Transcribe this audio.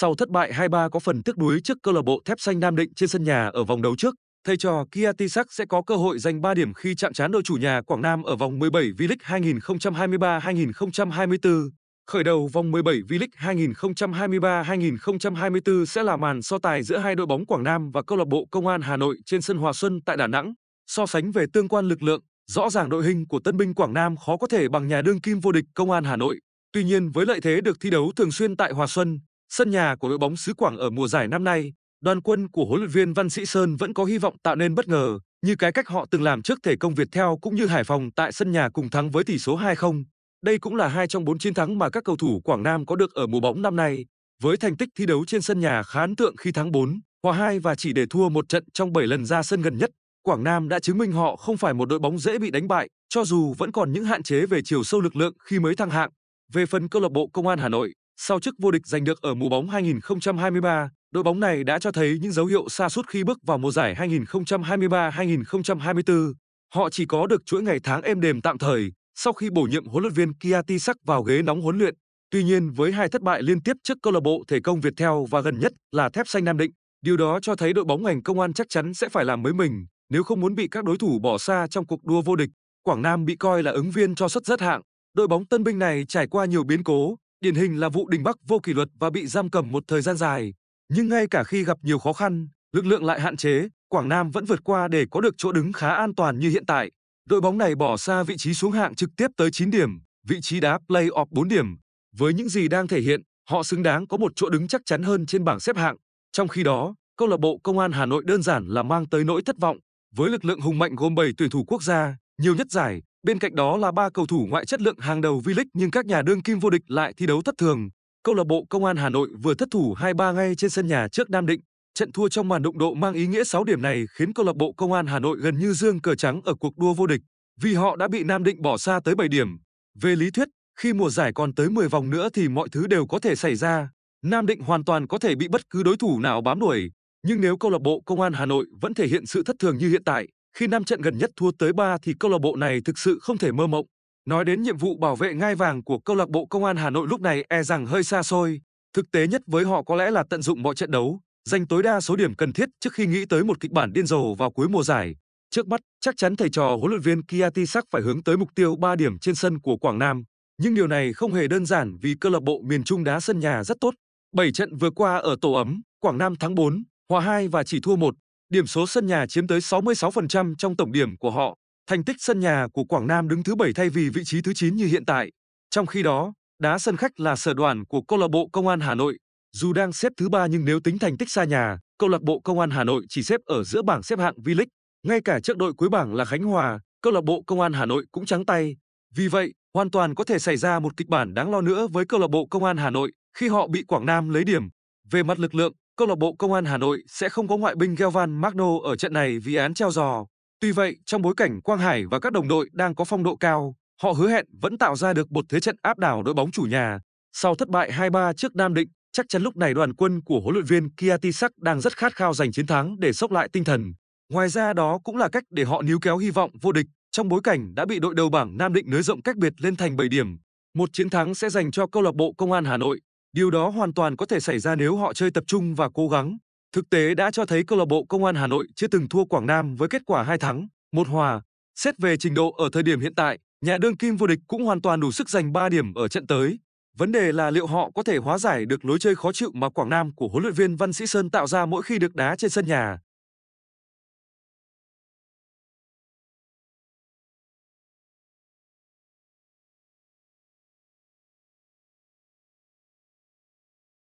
Sau thất bại 2-3 có phần tiếc đuối trước câu lạc bộ Thép Xanh Nam Định trên sân nhà ở vòng đấu trước, thầy trò Kiatisak sẽ có cơ hội giành 3 điểm khi chạm trán đội chủ nhà Quảng Nam ở vòng 17 V-League 2023-2024. Khởi đầu vòng 17 V-League 2023-2024 sẽ là màn so tài giữa hai đội bóng Quảng Nam và câu lạc bộ Công an Hà Nội trên sân Hòa Xuân tại Đà Nẵng. So sánh về tương quan lực lượng, rõ ràng đội hình của Tân binh Quảng Nam khó có thể bằng nhà đương kim vô địch Công an Hà Nội. Tuy nhiên với lợi thế được thi đấu thường xuyên tại Hòa Xuân, Sân nhà của đội bóng xứ Quảng ở mùa giải năm nay, đoàn quân của huấn luyện viên Văn Sĩ Sơn vẫn có hy vọng tạo nên bất ngờ, như cái cách họ từng làm trước thể công Việt theo cũng như Hải Phòng tại sân nhà cùng thắng với tỷ số 2-0. Đây cũng là hai trong bốn chiến thắng mà các cầu thủ Quảng Nam có được ở mùa bóng năm nay, với thành tích thi đấu trên sân nhà khá ấn tượng khi thắng 4, hòa 2 và chỉ để thua một trận trong 7 lần ra sân gần nhất. Quảng Nam đã chứng minh họ không phải một đội bóng dễ bị đánh bại, cho dù vẫn còn những hạn chế về chiều sâu lực lượng khi mới thăng hạng. Về phần câu lạc bộ Công an Hà Nội, sau chức vô địch giành được ở mùa bóng 2023, đội bóng này đã cho thấy những dấu hiệu xa sút khi bước vào mùa giải 2023-2024. Họ chỉ có được chuỗi ngày tháng êm đềm tạm thời sau khi bổ nhiệm huấn luyện viên Kiatisak vào ghế nóng huấn luyện. Tuy nhiên, với hai thất bại liên tiếp trước câu lạc bộ Thể công Việt Theo và gần nhất là Thép xanh Nam Định, điều đó cho thấy đội bóng ngành công an chắc chắn sẽ phải làm mới mình nếu không muốn bị các đối thủ bỏ xa trong cuộc đua vô địch. Quảng Nam bị coi là ứng viên cho suất rất hạng. Đội bóng tân binh này trải qua nhiều biến cố, Điển hình là vụ Đình Bắc vô kỷ luật và bị giam cầm một thời gian dài, nhưng ngay cả khi gặp nhiều khó khăn, lực lượng lại hạn chế, Quảng Nam vẫn vượt qua để có được chỗ đứng khá an toàn như hiện tại. Đội bóng này bỏ xa vị trí xuống hạng trực tiếp tới 9 điểm, vị trí đá play-off 4 điểm. Với những gì đang thể hiện, họ xứng đáng có một chỗ đứng chắc chắn hơn trên bảng xếp hạng. Trong khi đó, câu lạc bộ Công an Hà Nội đơn giản là mang tới nỗi thất vọng với lực lượng hùng mạnh gồm 7 tuyển thủ quốc gia, nhiều nhất giải. Bên cạnh đó là ba cầu thủ ngoại chất lượng hàng đầu V-League nhưng các nhà đương kim vô địch lại thi đấu thất thường. Câu lạc bộ Công an Hà Nội vừa thất thủ 2-3 ngay trên sân nhà trước Nam Định. Trận thua trong màn đụng độ mang ý nghĩa 6 điểm này khiến câu lạc bộ Công an Hà Nội gần như dương cờ trắng ở cuộc đua vô địch, vì họ đã bị Nam Định bỏ xa tới 7 điểm. Về lý thuyết, khi mùa giải còn tới 10 vòng nữa thì mọi thứ đều có thể xảy ra. Nam Định hoàn toàn có thể bị bất cứ đối thủ nào bám đuổi, nhưng nếu câu lạc bộ Công an Hà Nội vẫn thể hiện sự thất thường như hiện tại, khi năm trận gần nhất thua tới 3 thì câu lạc bộ này thực sự không thể mơ mộng. Nói đến nhiệm vụ bảo vệ ngai vàng của câu lạc bộ Công an Hà Nội lúc này e rằng hơi xa xôi. Thực tế nhất với họ có lẽ là tận dụng mọi trận đấu, giành tối đa số điểm cần thiết trước khi nghĩ tới một kịch bản điên rồ vào cuối mùa giải. Trước mắt, chắc chắn thầy trò huấn luyện viên Kiati Sắc phải hướng tới mục tiêu 3 điểm trên sân của Quảng Nam. Nhưng điều này không hề đơn giản vì câu lạc bộ miền Trung đá sân nhà rất tốt. 7 trận vừa qua ở tổ ấm, Quảng Nam thắng 4, hòa 2 và chỉ thua 1. Điểm số sân nhà chiếm tới 66% trong tổng điểm của họ. Thành tích sân nhà của Quảng Nam đứng thứ 7 thay vì vị trí thứ 9 như hiện tại. Trong khi đó, đá sân khách là sở đoàn của câu lạc bộ Công an Hà Nội. Dù đang xếp thứ 3 nhưng nếu tính thành tích xa nhà, câu lạc bộ Công an Hà Nội chỉ xếp ở giữa bảng xếp hạng V-League. Ngay cả trước đội cuối bảng là Khánh Hòa, câu lạc bộ Công an Hà Nội cũng trắng tay. Vì vậy, hoàn toàn có thể xảy ra một kịch bản đáng lo nữa với câu lạc bộ Công an Hà Nội khi họ bị Quảng Nam lấy điểm. Về mặt lực lượng, câu lạc bộ Công an Hà Nội sẽ không có ngoại binh Gelvan Magno ở trận này vì án treo giò. Tuy vậy, trong bối cảnh Quang Hải và các đồng đội đang có phong độ cao, họ hứa hẹn vẫn tạo ra được một thế trận áp đảo đội bóng chủ nhà. Sau thất bại 2-3 trước Nam Định, chắc chắn lúc này đoàn quân của huấn luyện viên Kiatisak đang rất khát khao giành chiến thắng để sốc lại tinh thần. Ngoài ra đó cũng là cách để họ níu kéo hy vọng vô địch trong bối cảnh đã bị đội đầu bảng Nam Định nới rộng cách biệt lên thành 7 điểm. Một chiến thắng sẽ dành cho câu lạc bộ Công an Hà Nội. Điều đó hoàn toàn có thể xảy ra nếu họ chơi tập trung và cố gắng. Thực tế đã cho thấy câu lạc bộ Công an Hà Nội chưa từng thua Quảng Nam với kết quả 2 thắng, 1 hòa. Xét về trình độ ở thời điểm hiện tại, nhà đương kim vô địch cũng hoàn toàn đủ sức giành 3 điểm ở trận tới. Vấn đề là liệu họ có thể hóa giải được lối chơi khó chịu mà Quảng Nam của huấn luyện viên Văn Sĩ Sơn tạo ra mỗi khi được đá trên sân nhà.